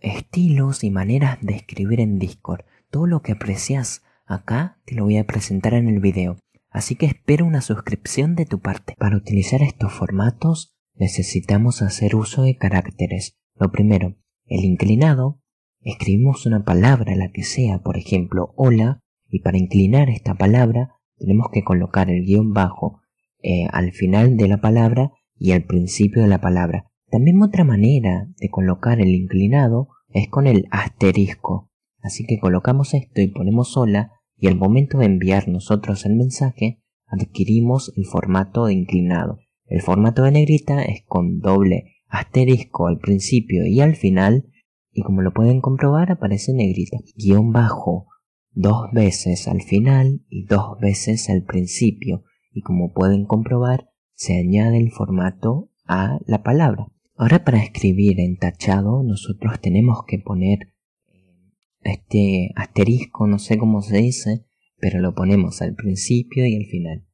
estilos y maneras de escribir en Discord. Todo lo que aprecias acá te lo voy a presentar en el video. Así que espero una suscripción de tu parte. Para utilizar estos formatos necesitamos hacer uso de caracteres. Lo primero, el inclinado. Escribimos una palabra, la que sea, por ejemplo, hola, y para inclinar esta palabra tenemos que colocar el guión bajo eh, al final de la palabra y al principio de la palabra. También otra manera de colocar el inclinado es con el asterisco. Así que colocamos esto y ponemos sola y al momento de enviar nosotros el mensaje adquirimos el formato de inclinado. El formato de negrita es con doble asterisco al principio y al final y como lo pueden comprobar aparece negrita guión bajo dos veces al final y dos veces al principio y como pueden comprobar se añade el formato a la palabra. Ahora para escribir en tachado nosotros tenemos que poner eh, este asterisco, no sé cómo se dice, pero lo ponemos al principio y al final.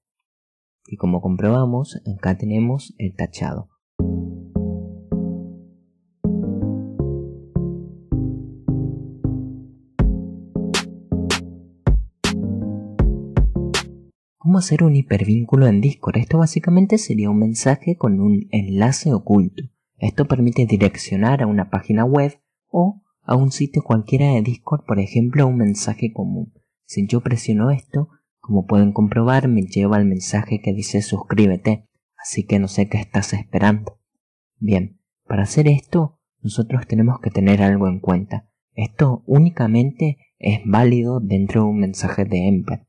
Y como comprobamos, acá tenemos el tachado. ¿Cómo hacer un hipervínculo en Discord? Esto básicamente sería un mensaje con un enlace oculto. Esto permite direccionar a una página web o a un sitio cualquiera de Discord, por ejemplo, a un mensaje común. Si yo presiono esto, como pueden comprobar, me lleva al mensaje que dice suscríbete, así que no sé qué estás esperando. Bien, para hacer esto, nosotros tenemos que tener algo en cuenta. Esto únicamente es válido dentro de un mensaje de Ember.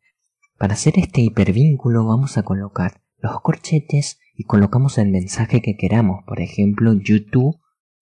Para hacer este hipervínculo vamos a colocar los corchetes y colocamos el mensaje que queramos, por ejemplo YouTube,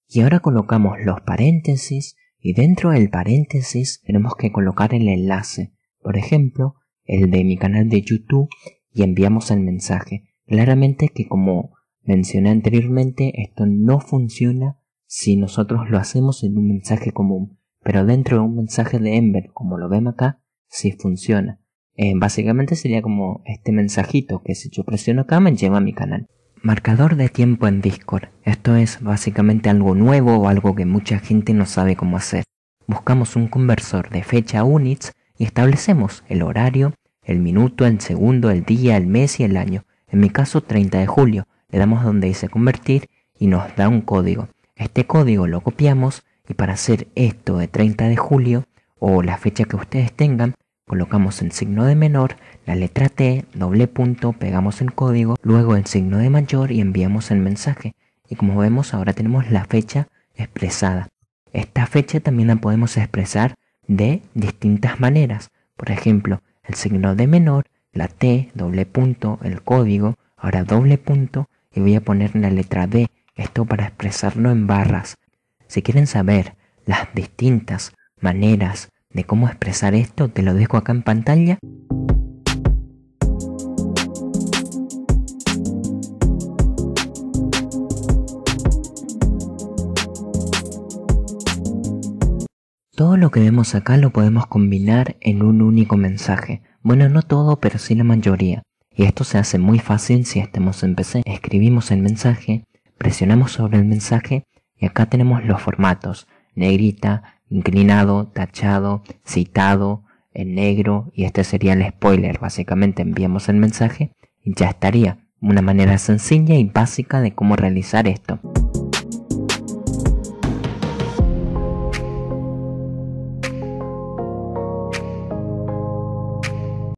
y ahora colocamos los paréntesis y dentro del paréntesis tenemos que colocar el enlace, por ejemplo el de mi canal de YouTube y enviamos el mensaje. Claramente que como mencioné anteriormente esto no funciona si nosotros lo hacemos en un mensaje común, pero dentro de un mensaje de Ember como lo ven acá, sí funciona. Eh, básicamente sería como este mensajito que si yo presiono acá me lleva a mi canal. Marcador de tiempo en Discord. Esto es básicamente algo nuevo o algo que mucha gente no sabe cómo hacer. Buscamos un conversor de fecha units y establecemos el horario, el minuto, el segundo, el día, el mes y el año. En mi caso 30 de julio. Le damos donde dice convertir y nos da un código. Este código lo copiamos y para hacer esto de 30 de julio o la fecha que ustedes tengan, colocamos el signo de menor la letra T, doble punto, pegamos el código, luego el signo de mayor y enviamos el mensaje. Y como vemos ahora tenemos la fecha expresada. Esta fecha también la podemos expresar de distintas maneras. Por ejemplo, el signo de menor, la T, doble punto, el código, ahora doble punto y voy a poner la letra D, esto para expresarlo en barras. Si quieren saber las distintas maneras de cómo expresar esto te lo dejo acá en pantalla. Todo lo que vemos acá lo podemos combinar en un único mensaje. Bueno, no todo, pero sí la mayoría. Y esto se hace muy fácil si estamos en PC. Escribimos el mensaje, presionamos sobre el mensaje y acá tenemos los formatos. Negrita, inclinado, tachado, citado, en negro y este sería el spoiler. Básicamente enviamos el mensaje y ya estaría. Una manera sencilla y básica de cómo realizar esto.